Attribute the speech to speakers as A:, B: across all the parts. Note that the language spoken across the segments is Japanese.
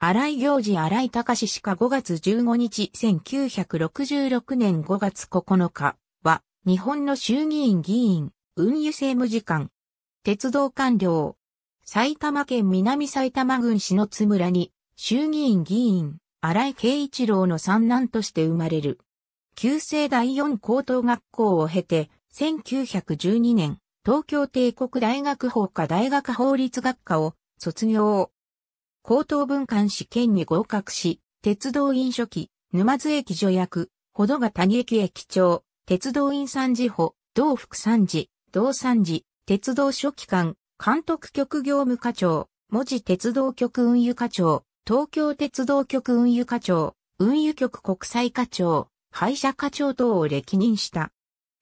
A: 荒井行事荒井隆しか5月15日1966年5月9日は日本の衆議院議員、運輸政務次官、鉄道官僚、埼玉県南埼玉郡篠津村に衆議院議員、荒井慶一郎の三男として生まれる。旧制第四高等学校を経て1912年東京帝国大学法科大学法律学科を卒業。高等文官試験に合格し、鉄道院初期、沼津駅助役、ほどが谷駅駅長、鉄道院三次補、道副三次、道三次、鉄道初期官、監督局業務課長、文字鉄道局運輸課長、東京鉄道局運輸課長、運輸局国際課長、廃車課長等を歴任した。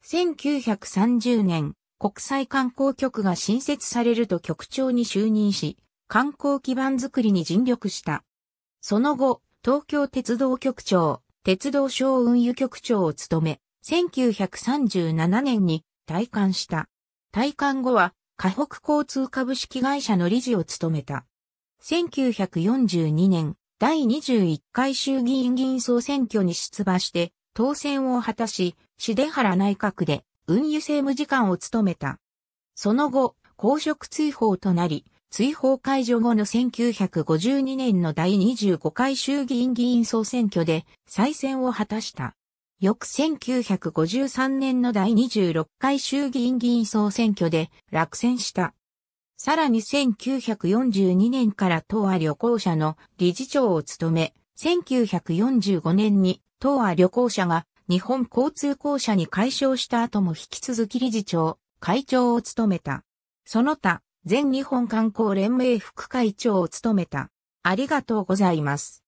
A: 1930年、国際観光局が新設されると局長に就任し、観光基盤づくりに尽力した。その後、東京鉄道局長、鉄道省運輸局長を務め、1937年に退官した。退官後は、河北交通株式会社の理事を務めた。1942年、第21回衆議院議員総選挙に出馬して、当選を果たし、市出原内閣で運輸政務次官を務めた。その後、公職追放となり、追放解除後の1952年の第25回衆議院議員総選挙で再選を果たした。翌1953年の第26回衆議院議員総選挙で落選した。さらに1942年から東亜旅行者の理事長を務め、1945年に東亜旅行者が日本交通公社に解消した後も引き続き理事長、会長を務めた。その他、全日本観光連盟副会長を務めた。ありがとうございます。